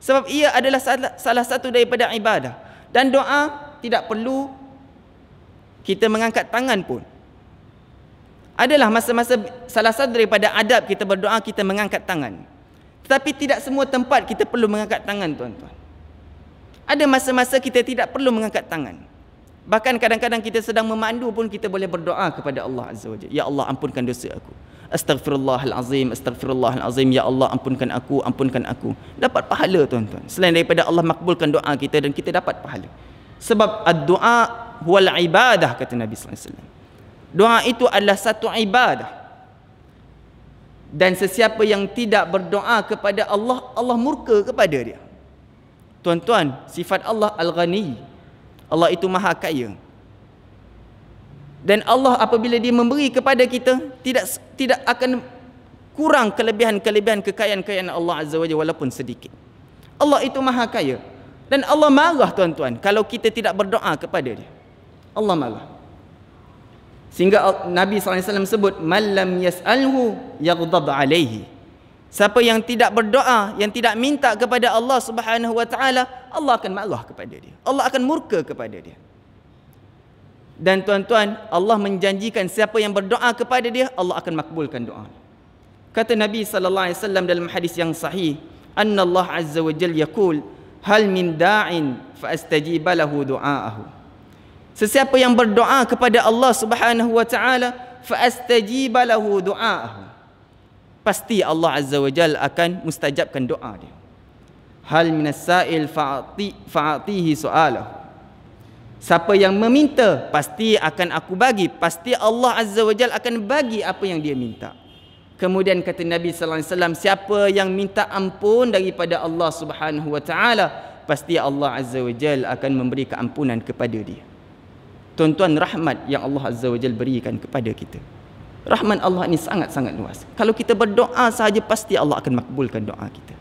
A: Sebab ia adalah salah satu daripada ibadah dan doa tidak perlu kita mengangkat tangan pun. Adalah masa-masa salah satu daripada adab kita berdoa kita mengangkat tangan. Tetapi tidak semua tempat kita perlu mengangkat tangan tuan-tuan. Ada masa-masa kita tidak perlu mengangkat tangan. Bahkan kadang-kadang kita sedang memandu pun kita boleh berdoa kepada Allah Azza wa Jalla. Ya Allah ampunkan dosa aku. Astaghfirullahalazim, astaghfirullahalazim. Ya Allah ampunkan aku, ampunkan aku. Dapat pahala tuan-tuan. Selain daripada Allah makbulkan doa kita dan kita dapat pahala. Sebab doa huwal ibadah kata Nabi sallallahu alaihi wasallam. Doa itu adalah satu ibadah. Dan sesiapa yang tidak berdoa kepada Allah, Allah murka kepada dia. Tuan-tuan, sifat Allah Al-Ghani, Allah itu maha kaya dan Allah apabila dia memberi kepada kita tidak tidak akan kurang kelebihan-kelebihan kekayaan-kekayaan Allah Azza wa Jalla walaupun sedikit. Allah itu maha kaya. Dan Allah marah tuan-tuan kalau kita tidak berdoa kepada dia. Allah marah. Sehingga Nabi SAW sebut, "Malam yas'alhu yagdab alaihi. Siapa yang tidak berdoa, yang tidak minta kepada Allah Subhanahu wa taala, Allah akan marah kepada dia. Allah akan murka kepada dia. Dan tuan-tuan, Allah menjanjikan siapa yang berdoa kepada dia, Allah akan makbulkan doa. Kata Nabi sallallahu alaihi wasallam dalam hadis yang sahih, "Anna Allah azza wa jalla yaqul, hal min da'in fa astajib lahu du'aahu." Sesiapa yang berdoa kepada Allah Subhanahu wa taala, fa astajib lahu du'aahu pasti Allah Azza wa Jal akan mustajabkan doa dia. Hal minas sa'il fa'ati, fa'atihi soalah. Siapa yang meminta, pasti akan aku bagi. Pasti Allah Azza wa Jal akan bagi apa yang dia minta. Kemudian kata Nabi sallallahu alaihi wasallam siapa yang minta ampun daripada Allah Subhanahu wa taala pasti Allah Azza wa Jal akan memberi keampunan kepada dia. Tuan-tuan rahmat yang Allah Azza wa Jal berikan kepada kita. Rahman Allah ini sangat-sangat luas. Kalau kita berdoa sahaja pasti Allah akan makbulkan doa kita.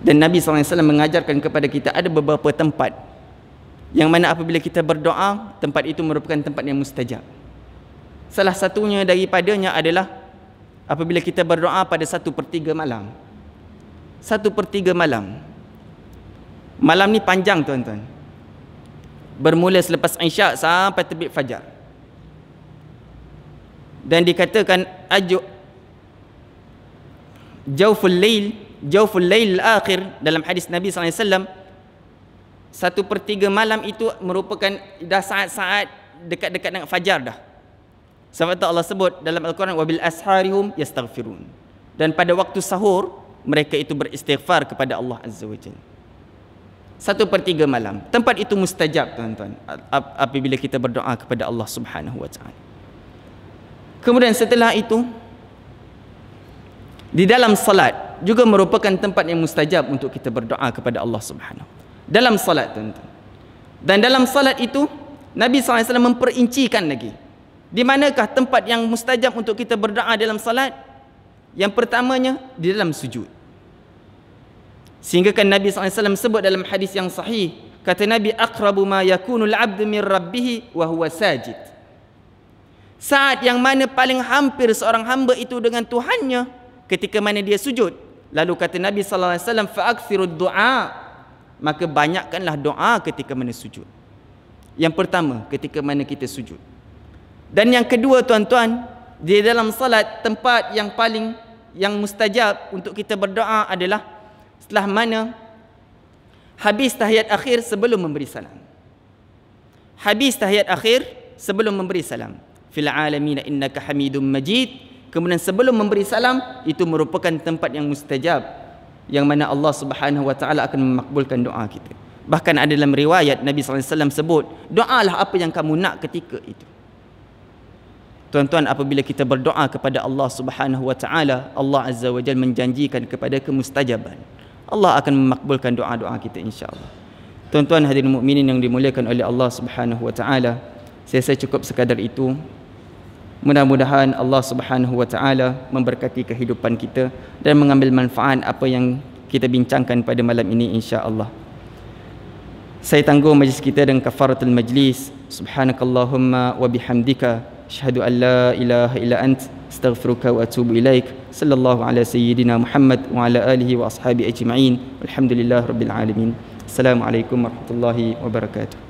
A: Dan Nabi SAW mengajarkan kepada kita ada beberapa tempat yang mana apabila kita berdoa, tempat itu merupakan tempat yang mustajab. Salah satunya daripadanya adalah apabila kita berdoa pada satu per tiga malam. Satu per tiga malam. Malam ni panjang tuan-tuan. Bermula selepas Isyak sampai terbit fajar dan dikatakan ajuk jauful lail jauful lail akhir dalam hadis Nabi SAW. satu per tiga malam itu merupakan dah saat-saat dekat-dekat nak fajar dah. Sebab itu Allah sebut dalam Al-Quran, wabil أَسْحَارِهُمْ يَسْتَغْفِرُونَ Dan pada waktu sahur, mereka itu beristighfar kepada Allah Azza wa Jal. Satu per tiga malam. Tempat itu mustajab, tuan-tuan. Apabila kita berdoa kepada Allah Subhanahu wa Ta'ala. Kemudian setelah itu di dalam salat juga merupakan tempat yang mustajab untuk kita berdoa kepada Allah Subhanahu. Dalam salat tentu, Dan dalam salat itu Nabi SAW memperincikan lagi. Di manakah tempat yang mustajab untuk kita berdoa dalam salat? Yang pertamanya di dalam sujud. Sehingga kan Nabi SAW sebut dalam hadis yang sahih. Kata Nabi, "Akrabu ma yakunul 'abd min rabbihi wa huwa sajid. Saat yang mana paling hampir seorang hamba itu dengan Tuhannya ketika mana dia sujud. Lalu kata Nabi sallallahu alaihi wasallam fa'akthirud du'a. Maka banyakkanlah doa ketika mana sujud. Yang pertama, ketika mana kita sujud. Dan yang kedua tuan-tuan, di dalam salat tempat yang paling yang mustajab untuk kita berdoa adalah setelah mana habis tahiyat akhir sebelum memberi salam. Habis tahiyat akhir sebelum memberi salam fil alamin innaka hamidum majid kemudian sebelum memberi salam itu merupakan tempat yang mustajab yang mana Allah Subhanahu wa taala akan memakbulkan doa kita bahkan ada dalam riwayat Nabi sallallahu alaihi wasallam sebut doalah apa yang kamu nak ketika itu Tuan-tuan apabila kita berdoa kepada Allah Subhanahu wa taala Allah azza wa jalla menjanjikan kepada kemustajaban Allah akan memakbulkan doa-doa kita insyaallah Tuan-tuan hadirin mukminin yang dimuliakan oleh Allah Subhanahu wa taala saya saya cukup sekadar itu Mudah-mudahan Allah Subhanahu Wa Taala memberkati kehidupan kita dan mengambil manfaat apa yang kita bincangkan pada malam ini insya-Allah. Saya tangguh majlis kita dengan kafaratul majlis. Subhanakallahumma wa bihamdika asyhadu an la ilaha illa ant astaghfiruka wa atubu ilaik. Sallallahu ala sayyidina Muhammad wa ala alihi wa ashabi ajma'in. Alhamdulillah rabbil alamin. Assalamualaikum warahmatullahi wabarakatuh.